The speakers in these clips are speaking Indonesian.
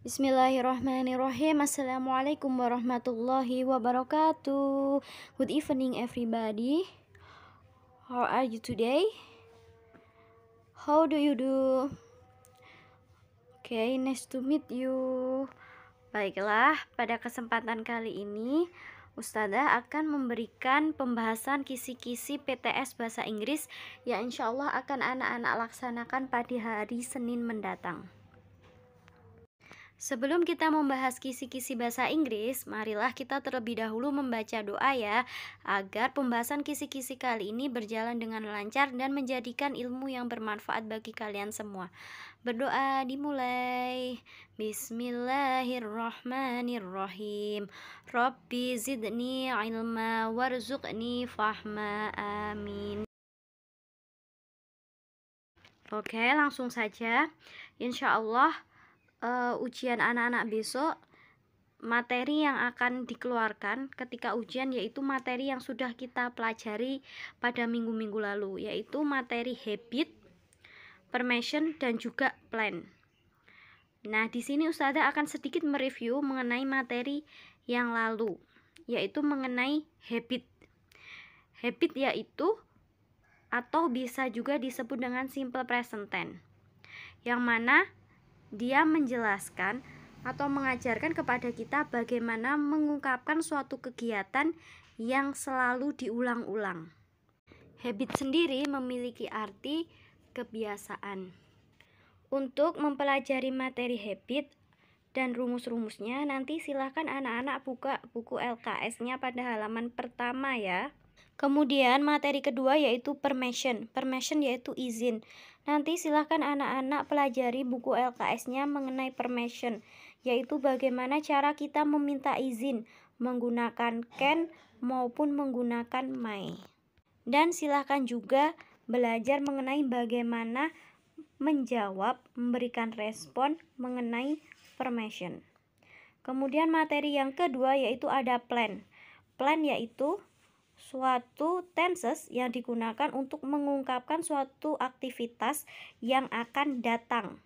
Bismillahirrahmanirrahim. Assalamualaikum warahmatullahi wabarakatuh. Good evening everybody. How are you today? How do you do? Okay, nice to meet you. Baiklah, pada kesempatan kali ini Ustazah akan memberikan pembahasan kisi-kisi PTS Bahasa Inggris yang insya Allah akan anak-anak laksanakan pada hari Senin mendatang. Sebelum kita membahas kisi-kisi bahasa Inggris, marilah kita terlebih dahulu membaca doa ya, agar pembahasan kisi-kisi kali ini berjalan dengan lancar dan menjadikan ilmu yang bermanfaat bagi kalian semua. Berdoa dimulai. Bismillahirrahmanirrahim. Rabbi zidni ilma warzuqni fahma. Amin. Oke, langsung saja. Insya Allah uh, ujian anak-anak besok materi yang akan dikeluarkan ketika ujian yaitu materi yang sudah kita pelajari pada minggu-minggu lalu yaitu materi habit, permission dan juga plan. Nah, di sini Ustazah akan sedikit mereview mengenai materi yang lalu yaitu mengenai habit. Habit yaitu atau bisa juga disebut dengan simple present tense. Yang mana dia menjelaskan atau mengajarkan kepada kita bagaimana mengungkapkan suatu kegiatan yang selalu diulang-ulang. Habit sendiri memiliki arti kebiasaan. Untuk mempelajari materi habit dan rumus-rumusnya, nanti silahkan anak-anak buka buku LKS-nya pada halaman pertama ya. Kemudian materi kedua yaitu permission. Permission yaitu izin. Nanti silahkan anak-anak pelajari buku LKS-nya mengenai permission, yaitu bagaimana cara kita meminta izin menggunakan can maupun menggunakan may. Dan silahkan juga belajar mengenai bagaimana menjawab, memberikan respon mengenai permission. Kemudian materi yang kedua yaitu ada plan. Plan yaitu suatu tenses yang digunakan untuk mengungkapkan suatu aktivitas yang akan datang.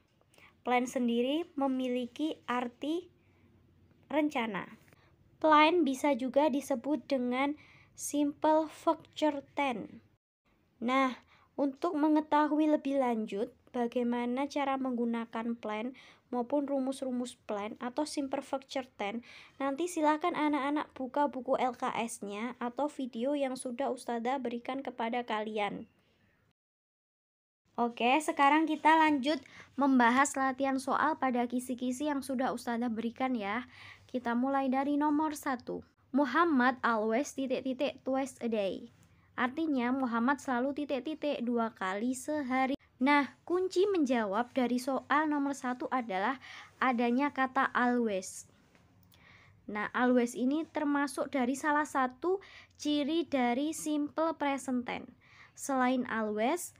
Plan sendiri memiliki arti rencana. Plan bisa juga disebut dengan simple future tense. Nah, untuk mengetahui lebih lanjut bagaimana cara menggunakan plan, maupun rumus-rumus plan atau simple factor 10, nanti silakan anak-anak buka buku LKS-nya atau video yang sudah Ustada berikan kepada kalian. Oke, sekarang kita lanjut membahas latihan soal pada kisi-kisi yang sudah Ustazah berikan ya. Kita mulai dari nomor 1. Muhammad always titik-titik twice a day. Artinya Muhammad selalu titik-titik dua kali sehari. Nah, kunci menjawab dari soal nomor satu adalah adanya kata always. Nah, always ini termasuk dari salah satu ciri dari simple present tense. Selain always,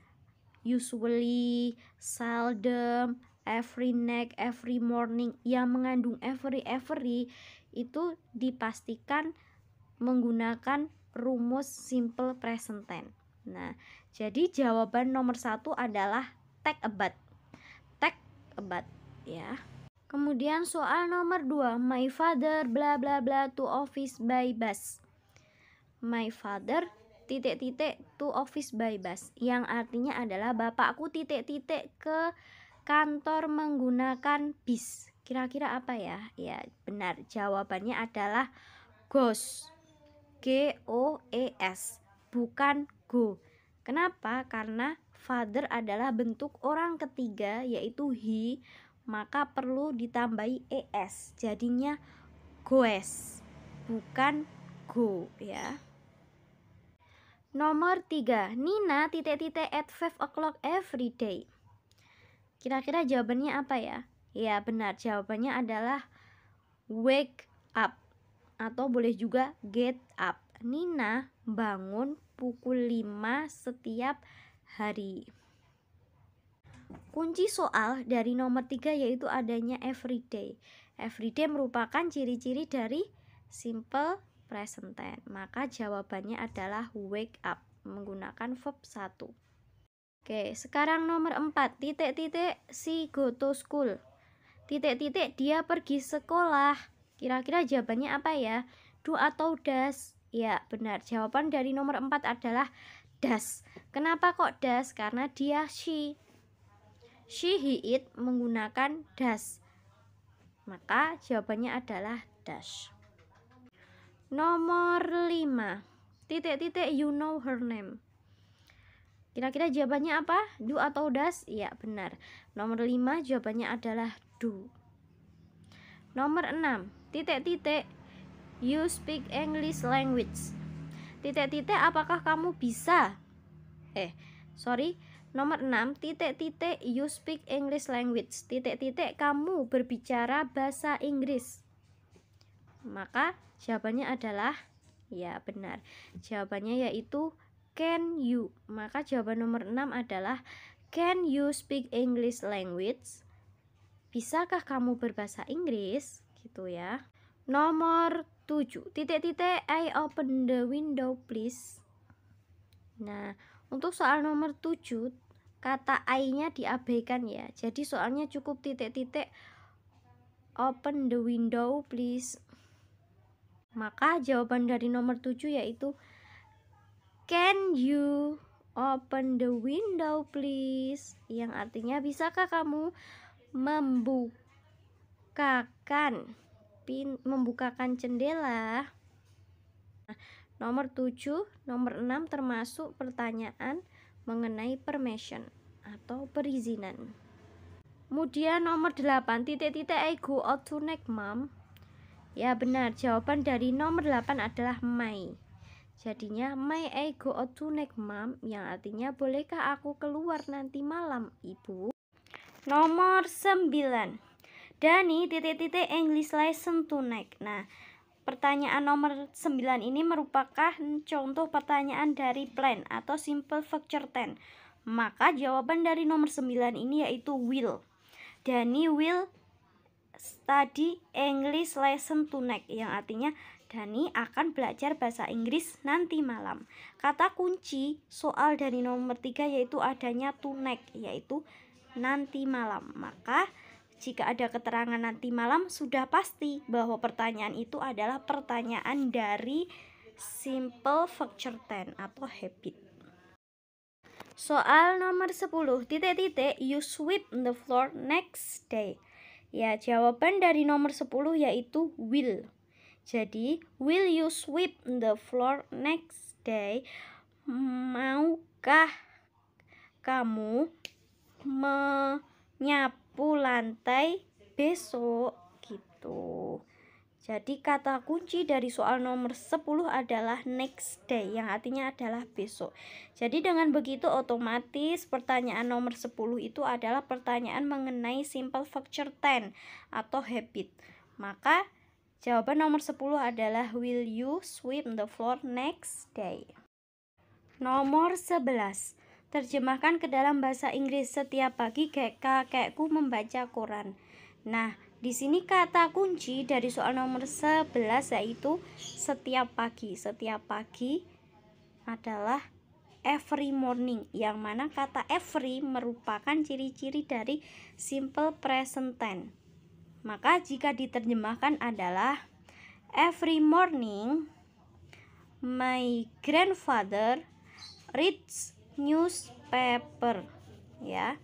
usually, seldom, every night, every morning yang mengandung every every itu dipastikan menggunakan rumus simple present tense. Nah, jadi jawaban nomor satu adalah take a bath. Take ya. Kemudian soal nomor dua, my father bla bla bla to office by bus. My father titik-titik to office by bus yang artinya adalah bapakku titik-titik ke kantor menggunakan bis. Kira-kira apa ya? Ya, benar. Jawabannya adalah goes. G O E S, bukan go. Kenapa? Karena father adalah bentuk orang ketiga yaitu he, maka perlu ditambahi es. Jadinya goes, bukan go ya. Nomor tiga, Nina titik-titik at 5 o'clock every day. Kira-kira jawabannya apa ya? Ya benar, jawabannya adalah wake up atau boleh juga get up. Nina bangun pukul 5 setiap hari. Kunci soal dari nomor 3 yaitu adanya everyday. Everyday merupakan ciri-ciri dari simple present tense. Maka jawabannya adalah wake up menggunakan verb 1. Oke, sekarang nomor 4, titik-titik si go to school. Titik-titik dia pergi sekolah. Kira-kira jawabannya apa ya? Do atau das? Ya, benar. Jawaban dari nomor 4 adalah das. Kenapa kok das? Karena dia she. She he it menggunakan das. Maka jawabannya adalah das. Nomor 5. Titik-titik you know her name. Kira-kira jawabannya apa? Do atau das? ya benar. Nomor 5 jawabannya adalah do. Nomor 6. Titik-titik you speak English language titik-titik apakah kamu bisa eh sorry nomor 6 titik-titik you speak English language titik-titik kamu berbicara bahasa Inggris maka jawabannya adalah ya benar jawabannya yaitu can you maka jawaban nomor 6 adalah can you speak English language bisakah kamu berbahasa Inggris gitu ya nomor 7. Titik-titik I open the window please. Nah, untuk soal nomor 7 kata I-nya diabaikan ya. Jadi soalnya cukup titik-titik open the window please. Maka jawaban dari nomor 7 yaitu Can you open the window please? Yang artinya bisakah kamu membukakan pin, membukakan jendela. Nah, nomor 7, nomor 6 termasuk pertanyaan mengenai permission atau perizinan. Kemudian nomor 8, titik-titik I go out to next mom. Ya benar, jawaban dari nomor 8 adalah my. Jadinya my I go out to next mom yang artinya bolehkah aku keluar nanti malam, Ibu? Nomor 9. Dani titik-titik English lesson to next. Nah, pertanyaan nomor 9 ini merupakan contoh pertanyaan dari plan atau simple future tense. Maka jawaban dari nomor 9 ini yaitu will. Dani will study English lesson tonight yang artinya Dani akan belajar bahasa Inggris nanti malam. Kata kunci soal dari nomor 3 yaitu adanya tonight yaitu nanti malam. Maka jika ada keterangan nanti malam, sudah pasti bahwa pertanyaan itu adalah pertanyaan dari simple future tense atau habit. Soal nomor 10, titik-titik, you sweep the floor next day. Ya, jawaban dari nomor 10 yaitu will. Jadi, will you sweep the floor next day? Maukah kamu menyapu sapu lantai besok gitu. Jadi kata kunci dari soal nomor 10 adalah next day yang artinya adalah besok. Jadi dengan begitu otomatis pertanyaan nomor 10 itu adalah pertanyaan mengenai simple future tense atau habit. Maka jawaban nomor 10 adalah will you sweep the floor next day? Nomor 11 terjemahkan ke dalam bahasa Inggris setiap pagi kakekku membaca koran. Nah, di sini kata kunci dari soal nomor 11 yaitu setiap pagi. Setiap pagi adalah every morning yang mana kata every merupakan ciri-ciri dari simple present tense. Maka jika diterjemahkan adalah every morning my grandfather reads newspaper ya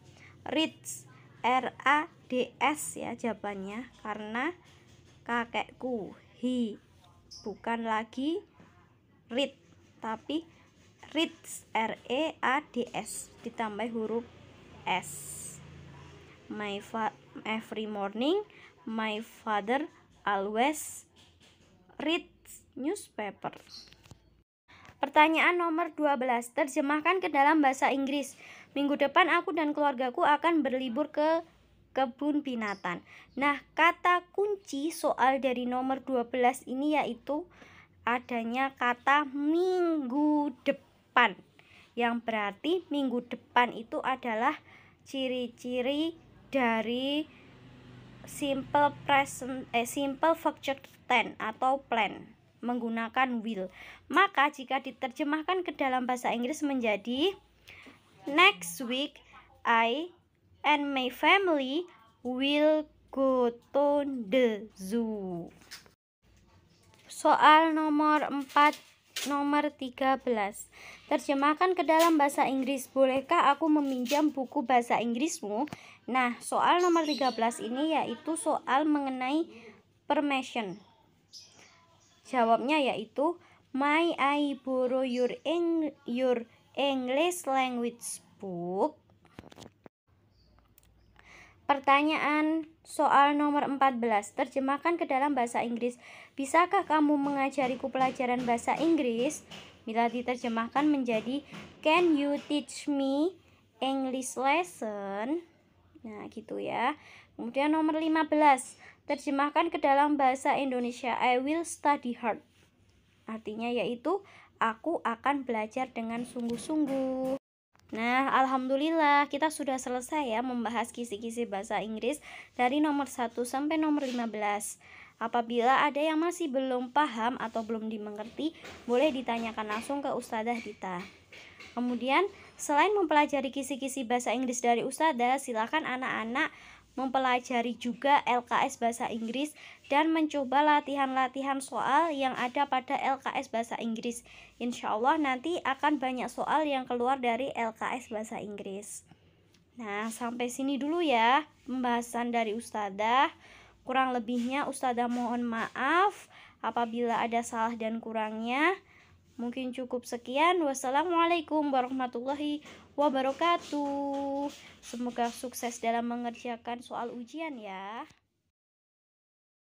reads R A D S ya jawabannya karena kakekku he bukan lagi read tapi reads R E A D S ditambah huruf S my every morning my father always reads newspaper Pertanyaan nomor 12, terjemahkan ke dalam bahasa Inggris. Minggu depan aku dan keluargaku akan berlibur ke kebun binatang. Nah, kata kunci soal dari nomor 12 ini yaitu adanya kata minggu depan. Yang berarti minggu depan itu adalah ciri-ciri dari simple present eh simple future tense atau plan menggunakan will. Maka jika diterjemahkan ke dalam bahasa Inggris menjadi Next week I and my family will go to the zoo. Soal nomor 4 nomor 13. Terjemahkan ke dalam bahasa Inggris. Bolehkah aku meminjam buku bahasa Inggrismu? Nah, soal nomor 13 ini yaitu soal mengenai permission. Jawabnya yaitu my I borrow your, Eng your English language book? Pertanyaan soal nomor 14 Terjemahkan ke dalam bahasa Inggris Bisakah kamu mengajariku pelajaran bahasa Inggris? Bila diterjemahkan menjadi Can you teach me English lesson? Nah gitu ya Kemudian nomor 15 Terjemahkan ke dalam bahasa Indonesia, I will study hard. Artinya yaitu aku akan belajar dengan sungguh-sungguh. Nah, alhamdulillah kita sudah selesai ya membahas kisi-kisi bahasa Inggris dari nomor 1 sampai nomor 15. Apabila ada yang masih belum paham atau belum dimengerti, boleh ditanyakan langsung ke Ustadzah Dita. Kemudian, selain mempelajari kisi-kisi bahasa Inggris dari Ustadzah, silakan anak-anak mempelajari juga LKS Bahasa Inggris dan mencoba latihan-latihan soal yang ada pada LKS Bahasa Inggris. Insya Allah nanti akan banyak soal yang keluar dari LKS Bahasa Inggris. Nah, sampai sini dulu ya pembahasan dari Ustadzah. Kurang lebihnya Ustadzah mohon maaf apabila ada salah dan kurangnya. Mungkin cukup sekian. Wassalamualaikum warahmatullahi wabarakatuh. Semoga sukses dalam mengerjakan soal ujian ya.